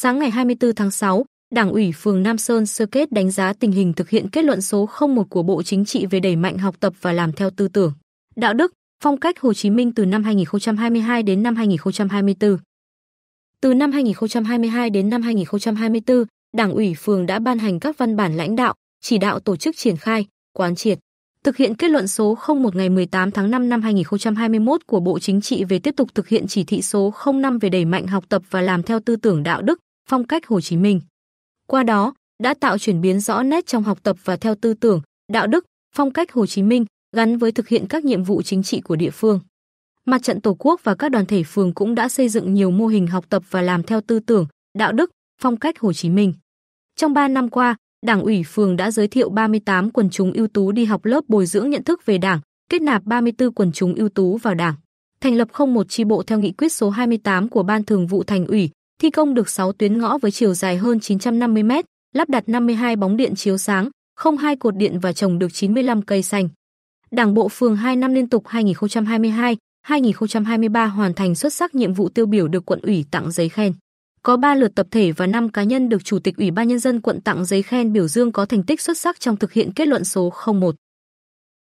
Sáng ngày 24 tháng 6, Đảng ủy phường Nam Sơn sơ kết đánh giá tình hình thực hiện kết luận số 01 của Bộ Chính trị về đẩy mạnh học tập và làm theo tư tưởng, đạo đức, phong cách Hồ Chí Minh từ năm 2022 đến năm 2024. Từ năm 2022 đến năm 2024, Đảng ủy phường đã ban hành các văn bản lãnh đạo, chỉ đạo tổ chức triển khai, quán triệt, thực hiện kết luận số 01 ngày 18 tháng 5 năm 2021 của Bộ Chính trị về tiếp tục thực hiện chỉ thị số 05 về đẩy mạnh học tập và làm theo tư tưởng đạo đức, phong cách Hồ Chí Minh. Qua đó, đã tạo chuyển biến rõ nét trong học tập và theo tư tưởng, đạo đức, phong cách Hồ Chí Minh gắn với thực hiện các nhiệm vụ chính trị của địa phương. Mặt trận Tổ quốc và các đoàn thể phường cũng đã xây dựng nhiều mô hình học tập và làm theo tư tưởng, đạo đức, phong cách Hồ Chí Minh. Trong 3 năm qua, Đảng ủy phường đã giới thiệu 38 quần chúng ưu tú đi học lớp bồi dưỡng nhận thức về Đảng, kết nạp 34 quần chúng ưu tú vào Đảng, thành lập không một chi bộ theo nghị quyết số 28 của Ban Thường vụ Thành ủy, thi công được 6 tuyến ngõ với chiều dài hơn 950 m, lắp đặt 52 bóng điện chiếu sáng, không hai cột điện và trồng được 95 cây xanh. Đảng bộ phường 2 năm liên tục 2022, 2023 hoàn thành xuất sắc nhiệm vụ tiêu biểu được quận ủy tặng giấy khen. Có 3 lượt tập thể và 5 cá nhân được Chủ tịch Ủy ban Nhân dân quận tặng giấy khen biểu dương có thành tích xuất sắc trong thực hiện kết luận số 01.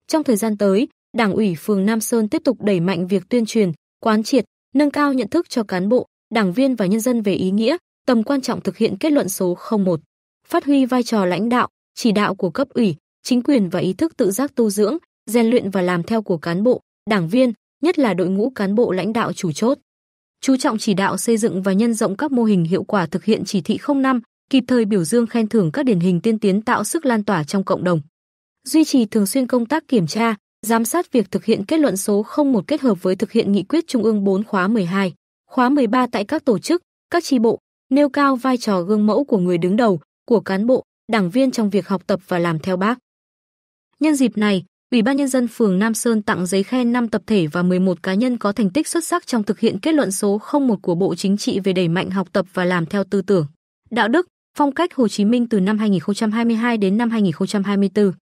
Trong thời gian tới, Đảng ủy phường Nam Sơn tiếp tục đẩy mạnh việc tuyên truyền, quán triệt, nâng cao nhận thức cho cán bộ, Đảng viên và nhân dân về ý nghĩa, tầm quan trọng thực hiện kết luận số 01, phát huy vai trò lãnh đạo, chỉ đạo của cấp ủy, chính quyền và ý thức tự giác tu dưỡng, rèn luyện và làm theo của cán bộ, đảng viên, nhất là đội ngũ cán bộ lãnh đạo chủ chốt. Chú trọng chỉ đạo xây dựng và nhân rộng các mô hình hiệu quả thực hiện chỉ thị 05, kịp thời biểu dương khen thưởng các điển hình tiên tiến tạo sức lan tỏa trong cộng đồng. Duy trì thường xuyên công tác kiểm tra, giám sát việc thực hiện kết luận số 01 kết hợp với thực hiện nghị quyết Trung ương 4 khóa 12 khóa 13 tại các tổ chức, các tri bộ, nêu cao vai trò gương mẫu của người đứng đầu, của cán bộ, đảng viên trong việc học tập và làm theo bác. Nhân dịp này, Ủy ban nhân dân phường Nam Sơn tặng giấy khen 5 tập thể và 11 cá nhân có thành tích xuất sắc trong thực hiện kết luận số 01 của Bộ Chính trị về đẩy mạnh học tập và làm theo tư tưởng, đạo đức, phong cách Hồ Chí Minh từ năm 2022 đến năm 2024.